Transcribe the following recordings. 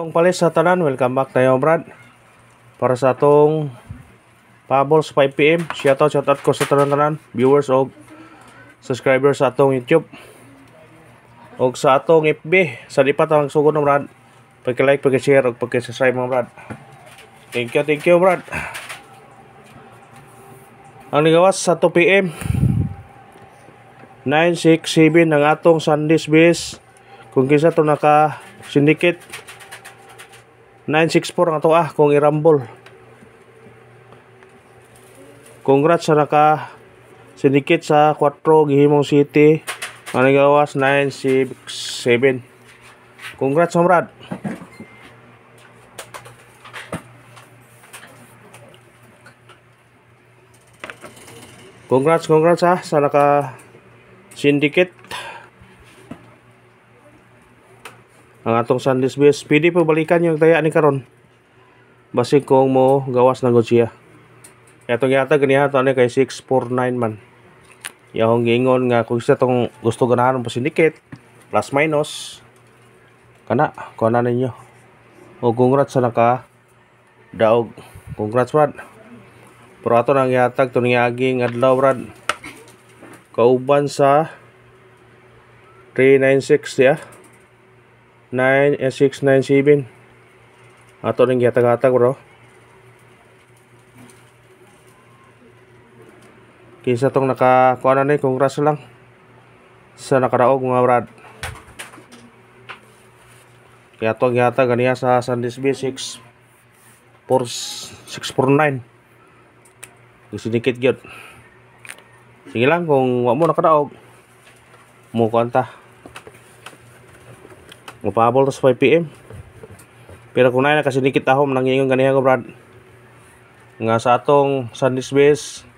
Ang palis sa tanan, welcome back tayo Brad Para sa atong Pabols 5pm Shoutout, shoutout ko sa tanan tanan Viewers o subscribers sa atong YouTube O sa atong FB Sa lipat ang sugod ng Brad Pagka-like, pagka-share o pagka-subscribe mga Brad Thank you, thank you Brad Ang nigawas sa 2pm 967 ang atong Sunday's base Kung kinsa to naka syndicate 964 nga to ah kung i-rumble congrats sa naka sinikit sa 4 Gihimong City Manigawas 967 congrats Samrad congrats congrats ah sa naka syndicate ang atong sunless base pwede po balikan yung taya ni karon basi kung mo gawas na siya itong yata ganyan ito kay 649 man yung gingon nga kung isa tong gusto ganahan po syndicate plus minus kana kuha na ninyo o congrats sa naka daog congrats brad pero ato nang yatag to niyaging adlaw brad kauban sa 396 ya yeah? 9697 eh, ato ring gihatag-hatag bro kisa tong naka kuha ni congrats lang sa nakaraog mga brad kaya itong yata ganiya sa Sandisk B6 649 isinikit yun sige lang kung wak mo nakadaog mukuan ta Mapabol na sa 5pm. Pero kung na kasi nikit ahom nangingon ganiha ko brad. Nga sa atong Sunday base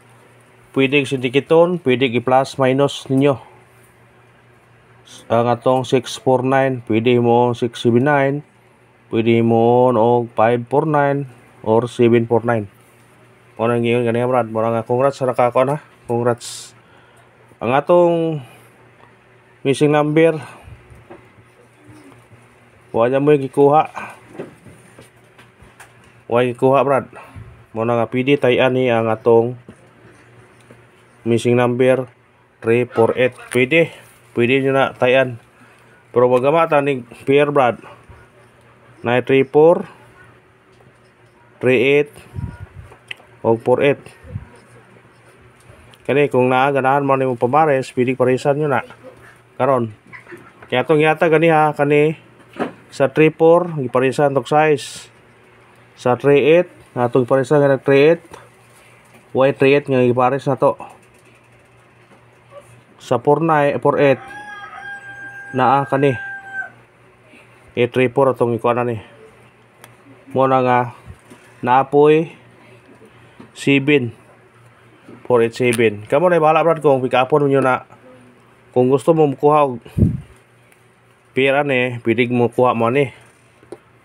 pwede sindikiton, pwede i-plus minus ninyo. Ang atong 649, pwede mo 679, pwede mo og 549 or 749. Mo nang giyon brad, mo nga congrats sa nakakon ha. Congrats. Ang atong missing number wala mo yung gikuha. Wala gikuha brad. Mo nga pidi tayan ni ang atong missing number 348. Pwede. Pwede nyo na tayan. Pero wag ama tanig pair brad. 934 38 o 48. Kani kung naa ganahan man nimo pamares, pwede parisan nyo na. Karon. Kaya tong yata gani ha, kani sa 3-4, giparesa ang size. Sa 3-8, atong giparesa nga 3-8. Y 3-8 nga gipares na to. Sa 4 8 naa kani. E3-4 eh, atong ikuha na ni. Muna nga, naapoy, 7. 487. Kamo na bahala brad kung pick upon nyo na kung gusto mo makuha og pir ane pidig mo kuha mo ane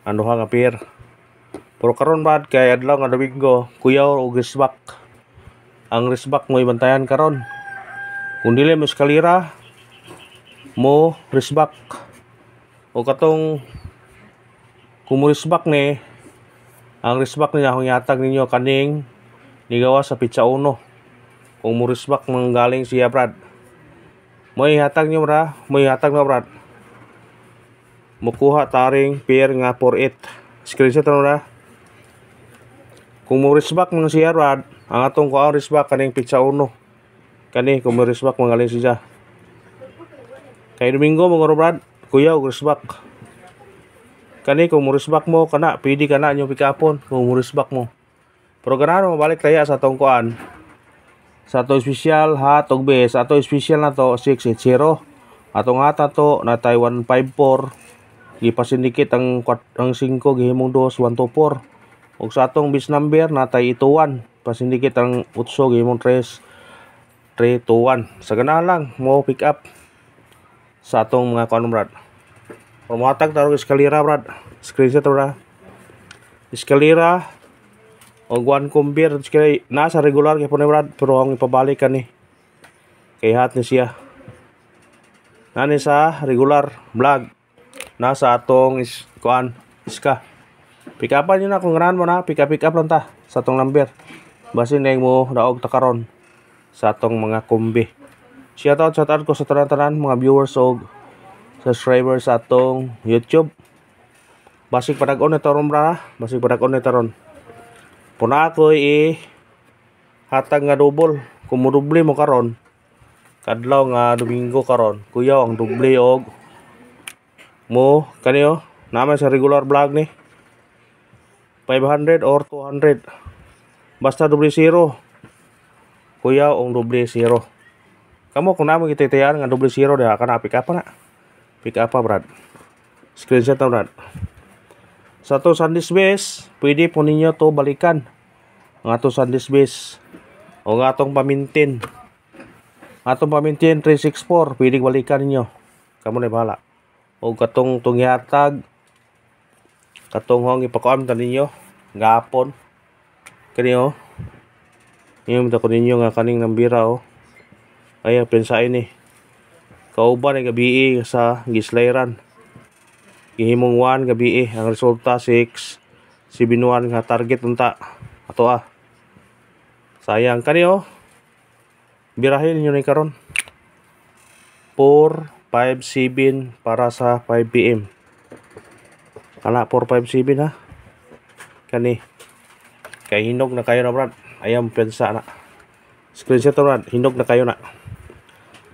ano ha nga pir pero karon bad kay adlaw nga domingo kuyaw og bak. ang bak mo ibantayan karon kun dili mo skalira mo resbak o katong kumurisbak ni ang resbak ni akong yatag ninyo kaning nigawa sa pizza uno kung murisbak menggaling siya brad mo ihatag niyo ra mo ihatag na brad mukuha taring pair nga 48 screenshot na kung mo resback mga siya rad ang atong kuang resback kaning pizza uno kani kung mo risbak mga alin siya kay domingo mga rad kuya og resback kani kung mo risbak mo kana pidi kana nyo pikapon kung mo risbak mo pero ganano mabalik tayo sa atong kuan sa ato special hot og base ato special na to 680 atong hata to na Taiwan 54 gipasin dikit ang kwat ang singko gihimong 2 1 topor ug sa atong bis number natay ituan pasin dikit ang 8 gihimong 3 3 2 1 sa ganahan lang mo pick up sa atong mga kanon brad Pamahatag tarong eskalera brad screenshot ra Iskalira ah. og wan kumbir na sa regular kay puno brad pero ang ipabalik ni kay hat ni siya nani sa regular vlog nasa atong is kuan iska pick upan yun na kung mo na pick up pick up lang ta sa atong number basin na mo daog ta karon sa atong mga kumbi shout out shout out ko sa tanan-tanan mga viewers o subscribers sa atong YouTube basig padagon na taron bra basig padagon na taron puna ako i hatag nga double kumuduble mo karon kadlaw nga domingo karon kuyaw ang duble og mo kaniyo naman sa regular vlog ni 500 or 200 basta doble zero kuya ong doble zero kamo kung naman ititayan nga doble zero dia akan pick up na pick up pa brad screenshot na brad sa to sandisk base pwede po ninyo to balikan ang ato sandisk base o nga atong pamintin atong pamintin 364 pwede balikan ninyo kamo na bahala o katong tunghatag katong hong ipakuam ta ninyo gapon kani oh ngayon ta ko ninyo nga kaning nambira o oh. ay pensain ni eh. kauban ay eh, gabi eh, sa gislairan gihimong 1 gabi eh. ang resulta 6 si binuan nga target unta ato ah sayang kani oh birahin niyo ni karon 4 5.7 para sa 5 pm kana 4.57 ha kani kay hinog na kayo na brad ayam pensa na screenshot brad hinog na kayo na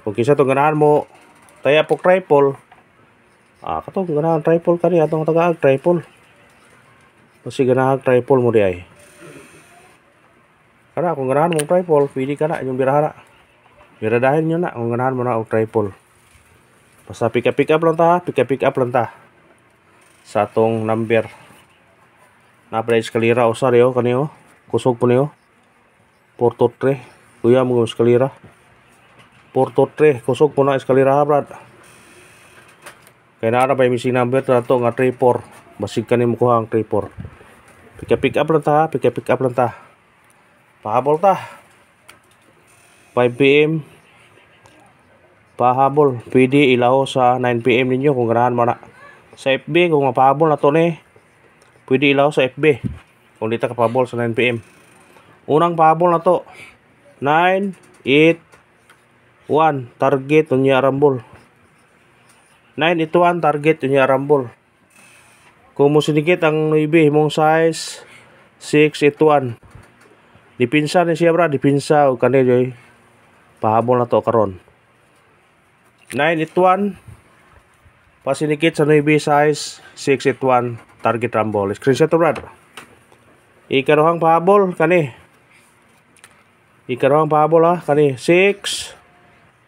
kung kisa itong ganahan mo taya po tripol ah katong ganahan tripol kani atong tagaag tripol kasi ganahan tripol mo di ay kana kung ganahan mong tripol pwede ka na yung birahara na biradahin nyo na kung ganahan mo na og tripol Pasal pika-pika pelentah, pika-pika pelentah. Satong number. Napres kelira usar yo oh, kanio. Oh. Kusok pun yo. Porto tre. Kuya mengurus kelira. Porto tre kusuk pun es kelira abrat. Kena ada pay misi number atau nggak tripor. Basikan ini mukuhang tripor. Pika-pika pelentah, pika-pika pelentah. Pahabol tah. 5 pahabol pwede ilaho sa 9pm ninyo kung ganahan man sa FB kung mapahabol na to ni pwede ilaho sa FB kung dito ka pahabol sa 9pm unang pahabol na to 981 target unya rambol 9, target unya rambol kung mo sinigit ang 9 mong size 681 dipinsa ni siya bra dipinsa o kanil eh. pahabol na to karon 981 pasinikit sa 9 size 681 target rambol screenshot to brad Ikarohang pahabol kani Ikarohang pahabol ha kani 6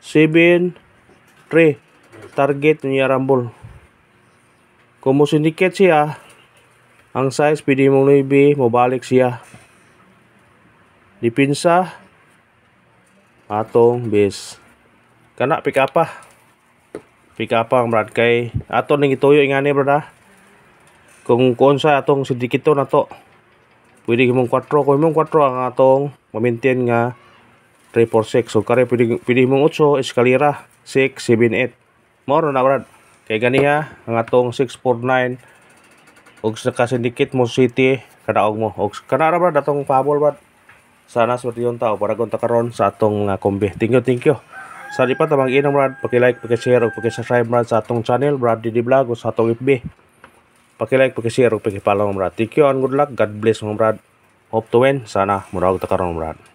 7 3 target niya rambol kung mo sinikit siya ang size pwede mong 9 mabalik siya dipinsa atong base kana pick up ah pikapang brad kay ato ning ituyo ingane brada kung kung ya, sa atong na to pwede mong 4 kung mong 4 ang atong mamintin nga 3 4 6 so kare pwede, pwede mong 8 eskalira 6 7 8 more na brad kay gani ha ang atong 6, 649 og sa kasindikit mo city kadaog mo huwag kana ra brad atong pabol brad sana swerte yon tao para kung takaroon sa atong uh, kombe thank you thank you Sa lipat na mag-inang brad, pakilike, pakishare o pakisubscribe brad sa atong channel, brad Didi Vlog o sa atong FB. Pakilike, pakishare o pakipalaw brad. Thank you and good luck. God bless mga brad. Hope to win. Sana murag ta karon brad.